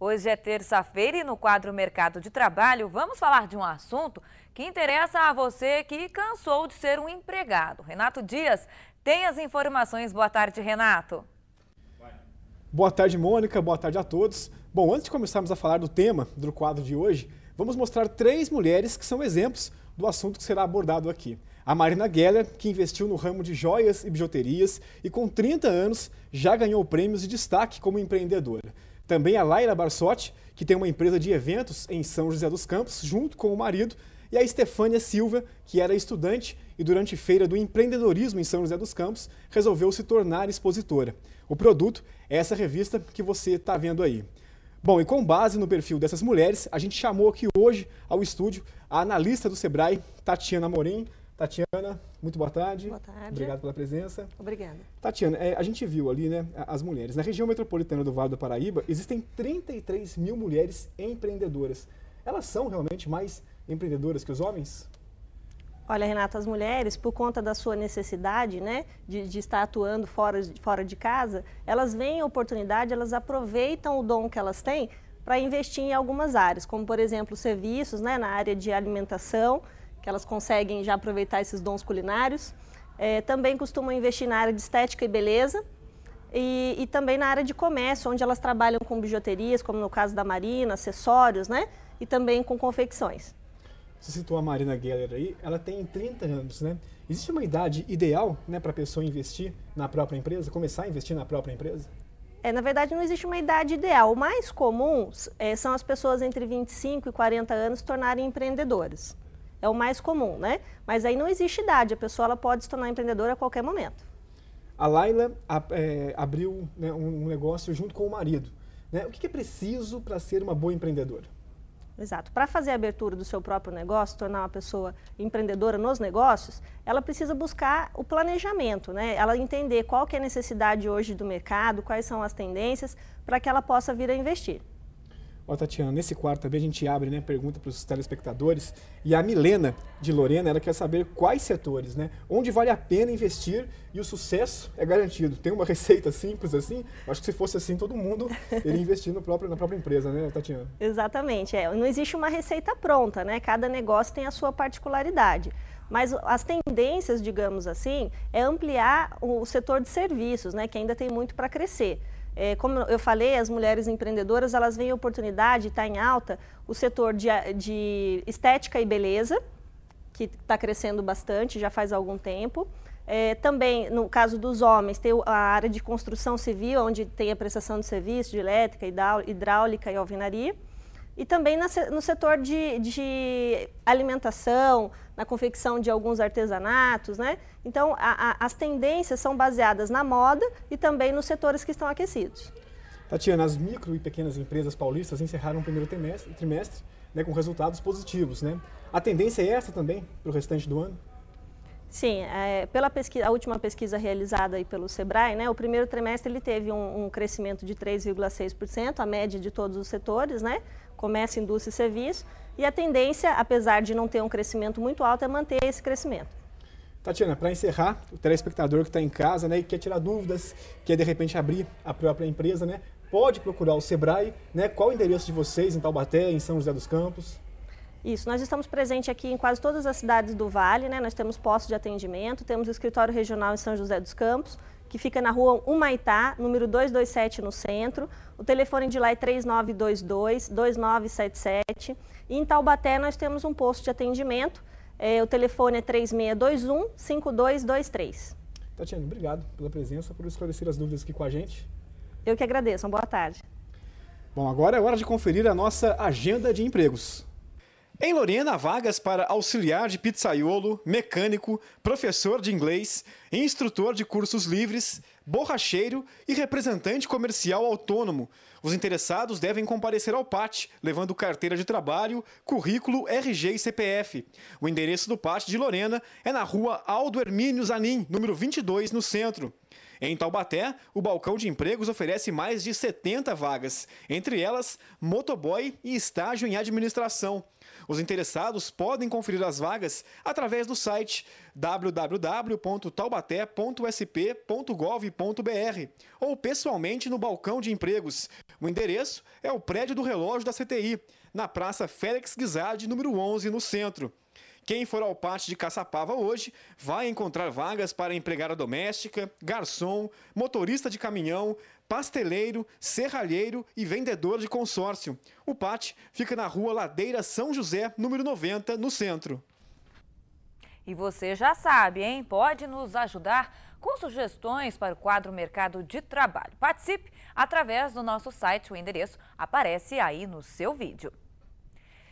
Hoje é terça-feira e no quadro Mercado de Trabalho vamos falar de um assunto que interessa a você que cansou de ser um empregado. Renato Dias tem as informações. Boa tarde, Renato. Boa tarde, Mônica. Boa tarde a todos. Bom, antes de começarmos a falar do tema do quadro de hoje, vamos mostrar três mulheres que são exemplos do assunto que será abordado aqui. A Marina Geller, que investiu no ramo de joias e bijuterias e com 30 anos já ganhou prêmios de destaque como empreendedora. Também a Laila Barsotti, que tem uma empresa de eventos em São José dos Campos, junto com o marido, e a Estefânia Silva, que era estudante e durante feira do empreendedorismo em São José dos Campos, resolveu se tornar expositora. O produto é essa revista que você está vendo aí. Bom, e com base no perfil dessas mulheres, a gente chamou aqui hoje ao estúdio a analista do Sebrae, Tatiana Morim. Tatiana, muito boa tarde. Boa tarde. Obrigado pela presença. Obrigada. Tatiana, é, a gente viu ali né, as mulheres. Na região metropolitana do Vale do Paraíba, existem 33 mil mulheres empreendedoras. Elas são realmente mais empreendedoras que os homens? Olha, Renata, as mulheres, por conta da sua necessidade né, de, de, estar atuando fora, fora de casa, elas veem a oportunidade, elas aproveitam o dom que elas têm para investir em algumas áreas, como, por exemplo, serviços né, na área de alimentação, que elas conseguem já aproveitar esses dons culinários. É, também costumam investir na área de estética e beleza e, e, também na área de comércio, onde elas trabalham com bijuterias, como no caso da Marina, acessórios, né? E também com confecções. Você citou a Marina Geller aí, ela tem 30 anos, né? Existe uma idade ideal né, para a pessoa investir na própria empresa, começar a investir na própria empresa? É, na verdade, não existe uma idade ideal. O mais comum é, são as pessoas entre 25 e 40 anos tornarem empreendedoras é o mais comum, né? Mas aí não existe idade, a pessoa ela pode se tornar empreendedora a qualquer momento. A Laila é, abriu né, um, um negócio junto com o marido. Né? O que é preciso para ser uma boa empreendedora? Exato. Para fazer a abertura do seu próprio negócio, tornar uma pessoa empreendedora nos negócios, ela precisa buscar o planejamento, né? Ela entender qual que é a necessidade hoje do mercado, quais são as tendências, para que ela possa vir a investir. Ó, Tatiana, nesse quarto também a gente abre, né, pergunta para os telespectadores. E a Milena de Lorena, ela quer saber quais setores, né, onde vale a pena investir e o sucesso é garantido. Tem uma receita simples assim? Acho que se fosse assim, todo mundo iria investir no próprio, na própria empresa, né, Tatiana? Exatamente. É, não existe uma receita pronta, né? Cada negócio tem a sua particularidade. Mas as tendências, digamos assim, é ampliar o setor de serviços, né, que ainda tem muito para crescer. É, como eu falei, as mulheres empreendedoras, elas veem oportunidade, está em alta, o setor de, de estética e beleza, que está crescendo bastante, já faz algum tempo. É, também, no caso dos homens, tem a área de construção civil, onde tem a prestação de serviço, de elétrica, hidráulica e alvenaria e também na, no setor de, de, alimentação, na confecção de alguns artesanatos, né? Então, a, a, as tendências são baseadas na moda e também nos setores que estão aquecidos. Tatiana, as micro e pequenas empresas paulistas encerraram o primeiro trimestre, trimestre né, com resultados positivos, né? A tendência é essa também para o restante do ano? Sim, é, pela pesquisa, a última pesquisa realizada aí pelo Sebrae, né, o primeiro trimestre ele teve um, um crescimento de 3,6%, a média de todos os setores, né, comércio, indústria e serviço. E a tendência, apesar de não ter um crescimento muito alto, é manter esse crescimento. Tatiana, para encerrar, o telespectador que está em casa né, e quer tirar dúvidas, quer de repente abrir a própria empresa, né, pode procurar o Sebrae. Né, qual o endereço de vocês em Taubaté, em São José dos Campos? Isso, nós estamos presentes aqui em quase todas as cidades do Vale, né? Nós temos postos de atendimento, temos o escritório regional em São José dos Campos, que fica na rua Humaitá, número 227 no centro. O telefone de lá é 3922-2977. E em Taubaté nós temos um posto de atendimento, é, o telefone é 3621-5223. Tatiana, obrigado pela presença, por esclarecer as dúvidas aqui com a gente. Eu que agradeço, uma boa tarde. Bom, agora é hora de conferir a nossa agenda de empregos. Em Lorena, há vagas para auxiliar de pizzaiolo, mecânico, professor de inglês, instrutor de cursos livres, borracheiro e representante comercial autônomo. Os interessados devem comparecer ao PAT, levando carteira de trabalho, currículo, RG e CPF. O endereço do PAT de Lorena é na rua Aldo Hermínio Zanin, número 22, no centro. Em Taubaté, o balcão de empregos oferece mais de 70 vagas, entre elas motoboy e estágio em administração. Os interessados podem conferir as vagas através do site www.taubaté.sp.gov.br ou pessoalmente no balcão de empregos. O endereço é o prédio do relógio da CTI, na Praça Félix Guizardi, número 11, no centro. Quem for ao pátio de Caçapava hoje vai encontrar vagas para empregada doméstica, garçom, motorista de caminhão, pasteleiro, serralheiro e vendedor de consórcio. O pátio fica na rua Ladeira São José, número 90, no centro. E você já sabe, hein? Pode nos ajudar com sugestões para o quadro Mercado de Trabalho. Participe através do nosso site, o endereço aparece aí no seu vídeo.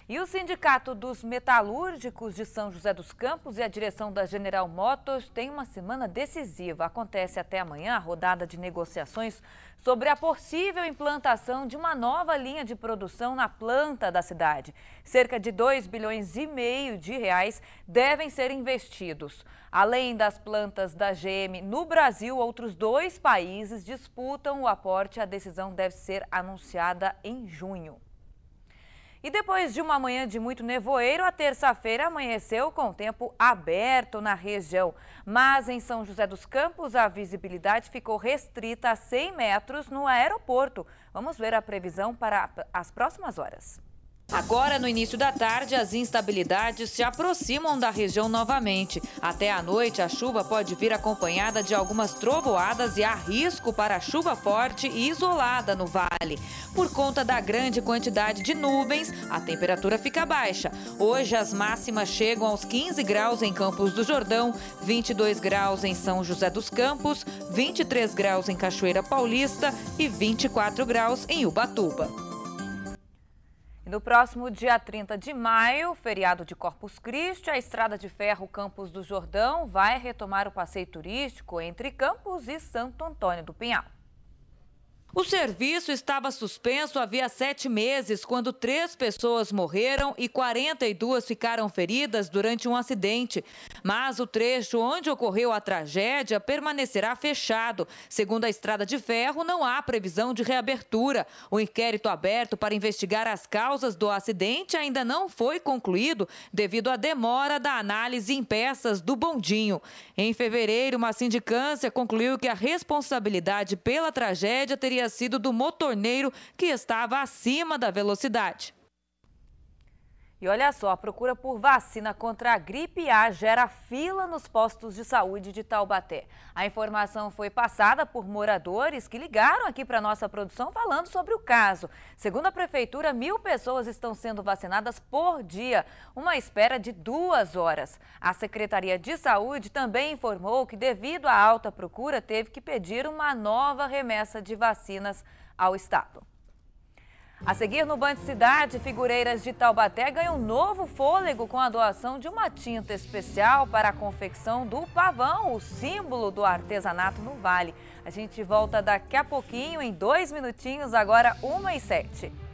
E o Sindicato dos Metalúrgicos de São José dos Campos e a direção da General Motors têm uma semana decisiva. Acontece até amanhã a rodada de negociações sobre a possível implantação de uma nova linha de produção na planta da cidade. Cerca de 2 bilhões e meio de reais devem ser investidos. Além das plantas da GM no Brasil, outros dois países disputam o aporte. A decisão deve ser anunciada em junho. E depois de uma manhã de muito nevoeiro, a terça-feira amanheceu com o tempo aberto na região. Mas em São José dos Campos, a visibilidade ficou restrita a 100 metros no aeroporto. Vamos ver a previsão para as próximas horas. Agora, no início da tarde, as instabilidades se aproximam da região novamente. Até à noite, a chuva pode vir acompanhada de algumas trovoadas e há risco para chuva forte e isolada no vale. Por conta da grande quantidade de nuvens, a temperatura fica baixa. Hoje, as máximas chegam aos 15 graus em Campos do Jordão, 22 graus em São José dos Campos, 23 graus em Cachoeira Paulista e 24 graus em Ubatuba. E no próximo dia 30 de maio, feriado de Corpus Christi, a estrada de ferro Campos do Jordão vai retomar o passeio turístico entre Campos e Santo Antônio do Pinhal. O serviço estava suspenso havia sete meses, quando três pessoas morreram e 42 ficaram feridas durante um acidente. Mas o trecho onde ocorreu a tragédia permanecerá fechado. Segundo a estrada de ferro, não há previsão de reabertura. O inquérito aberto para investigar as causas do acidente ainda não foi concluído devido à demora da análise em peças do bondinho. Em fevereiro, uma sindicância concluiu que a responsabilidade pela tragédia teria teria sido do motorneiro que estava acima da velocidade. E olha só, a procura por vacina contra a gripe A gera fila nos postos de saúde de Taubaté. A informação foi passada por moradores que ligaram aqui para nossa produção falando sobre o caso. Segundo a prefeitura, mil pessoas estão sendo vacinadas por dia, uma espera de duas horas. A Secretaria de Saúde também informou que, devido à alta procura, teve que pedir uma nova remessa de vacinas ao Estado. A seguir no Band Cidade, Figureiras de Taubaté ganham novo fôlego com a doação de uma tinta especial para a confecção do pavão, o símbolo do artesanato no Vale. A gente volta daqui a pouquinho, em dois minutinhos, agora 1 e 7.